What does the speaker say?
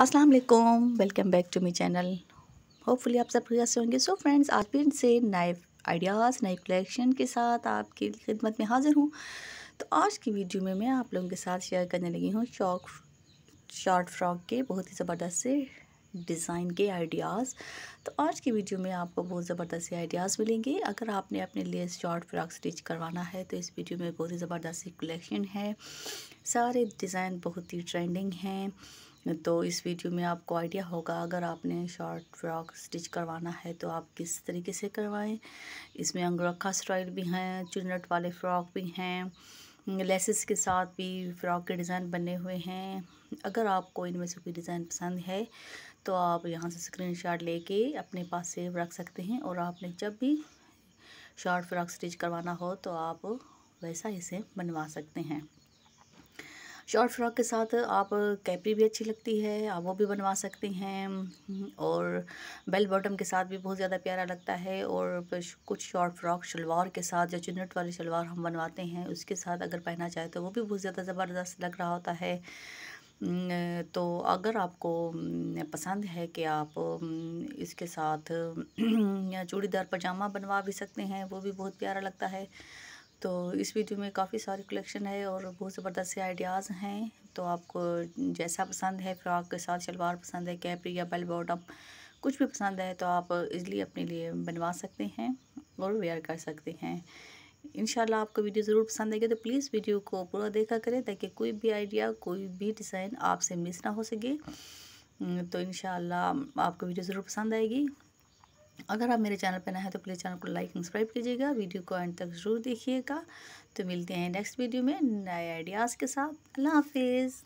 अस्सलाम वालेकुम welcome back to my channel hopefully आप सब से होंगे सो फ्रेंड्स आज भी इनसे नए आइडियाज़ नए कलेक्शन के साथ आपकी खिदमत में हाज़िर हूँ तो आज की वीडियो में मैं आप लोगों के साथ शेयर करने लगी हूँ शॉक शॉर्ट फ्रॉक के बहुत ही ज़बरदस्त से डिज़ाइन के आइडियाज़ तो आज की वीडियो में आपको बहुत ज़बरदस्त से आइडियाज़ मिलेंगे अगर आपने अपने लिए शॉर्ट फ्रॉक स्टिच करवाना है तो इस वीडियो में बहुत ही ज़बरदस्त से कलेक्शन है सारे डिज़ाइन बहुत ही ट्रेंडिंग हैं तो इस वीडियो में आपको आइडिया होगा अगर आपने शॉर्ट फ्रॉक स्टिच करवाना है तो आप किस तरीके से करवाएं इसमें अंगरखा स्टाइल भी हैं चुनट वाले फ़्रॉक भी हैं लेसेस के साथ भी फ़्रॉक के डिज़ाइन बने हुए हैं अगर आपको इनमें से कोई डिज़ाइन पसंद है तो आप यहाँ से स्क्रीनशॉट लेके अपने पास सेव रख सकते हैं और आपने जब भी शॉर्ट फ्रॉक स्टिच करवाना हो तो आप वैसा ही बनवा सकते हैं शॉर्ट फ्रॉक के साथ आप कैपरी भी अच्छी लगती है आप वो भी बनवा सकते हैं और बेल बॉटम के साथ भी बहुत ज़्यादा प्यारा लगता है और कुछ शॉर्ट फ्रॉक शलवार के साथ जो चुनट वाली शलवार हम बनवाते हैं उसके साथ अगर पहना चाहे तो वो भी बहुत ज़्यादा ज़बरदस्त लग रहा होता है तो अगर आपको पसंद है कि आप इसके साथ चूड़ीदार पजामा बनवा भी सकते हैं वो भी बहुत प्यारा लगता है तो इस वीडियो में काफ़ी सारी कलेक्शन है और बहुत ज़बरदस्त से आइडियाज़ हैं तो आपको जैसा पसंद है फ्रॉक के साथ शलवार पसंद है कैप या बेल बॉटम कुछ भी पसंद है तो आप इजली अपने लिए बनवा सकते हैं और वेयर कर सकते हैं इन आपको वीडियो ज़रूर पसंद आएगी तो प्लीज़ वीडियो को पूरा देखा करें ताकि कोई भी आइडिया कोई भी डिज़ाइन आपसे मिस ना हो सके तो इन आपको वीडियो ज़रूर पसंद आएगी अगर आप मेरे चैनल पर नए हैं तो प्लीज़ चैनल को लाइक सब्सक्राइब कीजिएगा वीडियो को एंड तक ज़रूर देखिएगा तो मिलते हैं नेक्स्ट वीडियो में नए आइडियाज़ के साथ अल्लाह हाफिज़